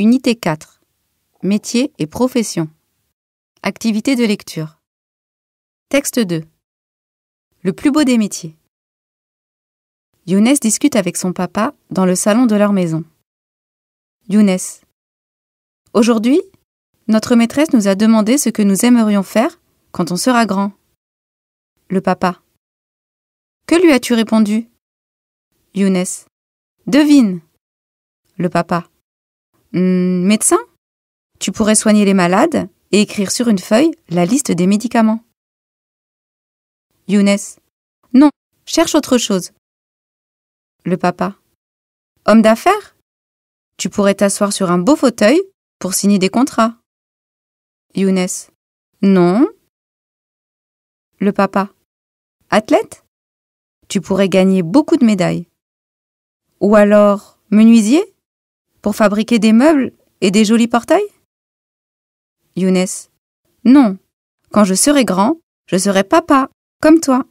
Unité 4. Métier et profession. Activité de lecture. Texte 2. Le plus beau des métiers. Younes discute avec son papa dans le salon de leur maison. Younes. Aujourd'hui, notre maîtresse nous a demandé ce que nous aimerions faire quand on sera grand. Le papa. Que lui as-tu répondu Younes. Devine. Le papa. Hmm, médecin Tu pourrais soigner les malades et écrire sur une feuille la liste des médicaments. Younes. Non, cherche autre chose. Le papa. Homme d'affaires Tu pourrais t'asseoir sur un beau fauteuil pour signer des contrats. Younes. Non. Le papa. Athlète Tu pourrais gagner beaucoup de médailles. Ou alors menuisier pour fabriquer des meubles et des jolis portails Younes. Non. Quand je serai grand, je serai papa, comme toi.